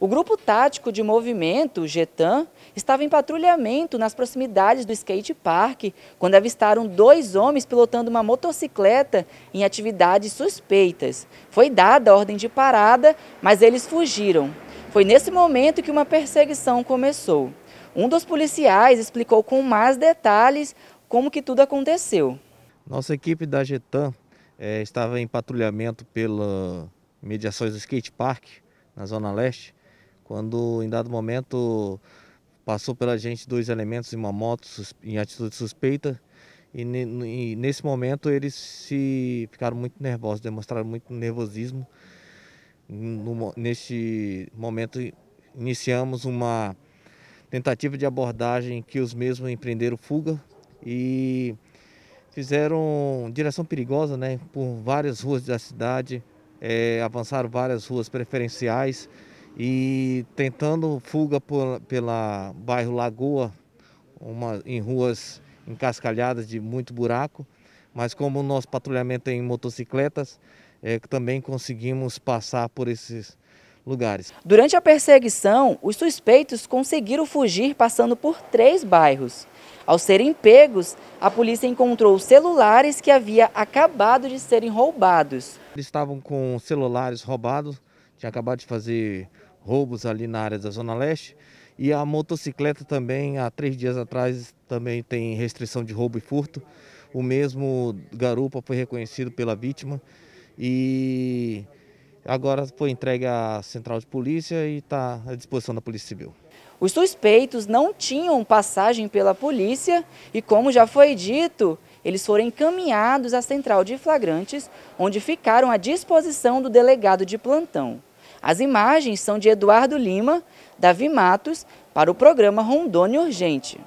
O grupo tático de movimento, o GETAM, estava em patrulhamento nas proximidades do skate park quando avistaram dois homens pilotando uma motocicleta em atividades suspeitas. Foi dada a ordem de parada, mas eles fugiram. Foi nesse momento que uma perseguição começou. Um dos policiais explicou com mais detalhes como que tudo aconteceu. Nossa equipe da GETAM eh, é, estava em patrulhamento pela mediações do skate park na Zona Leste quando em dado momento passou pela gente dois elementos em uma moto em atitude suspeita e, e nesse momento eles se ficaram muito nervosos, demonstraram muito nervosismo. No, neste momento iniciamos uma tentativa de abordagem que os mesmos empreenderam fuga e fizeram direção perigosa né, por várias ruas da cidade, é, avançaram várias ruas preferenciais e tentando fuga por, pela bairro Lagoa, uma, em ruas encascalhadas de muito buraco, mas como o nosso patrulhamento é em motocicletas, é, também conseguimos passar por esses lugares. Durante a perseguição, os suspeitos conseguiram fugir passando por três bairros. Ao serem pegos, a polícia encontrou celulares que havia acabado de serem roubados. Eles estavam com celulares roubados, tinha acabado de fazer roubos ali na área da Zona Leste. E a motocicleta também, há três dias atrás, também tem restrição de roubo e furto. O mesmo garupa foi reconhecido pela vítima e agora foi entregue à central de polícia e está à disposição da Polícia Civil. Os suspeitos não tinham passagem pela polícia e, como já foi dito, eles foram encaminhados à central de flagrantes, onde ficaram à disposição do delegado de plantão. As imagens são de Eduardo Lima, Davi Matos, para o programa Rondônia Urgente.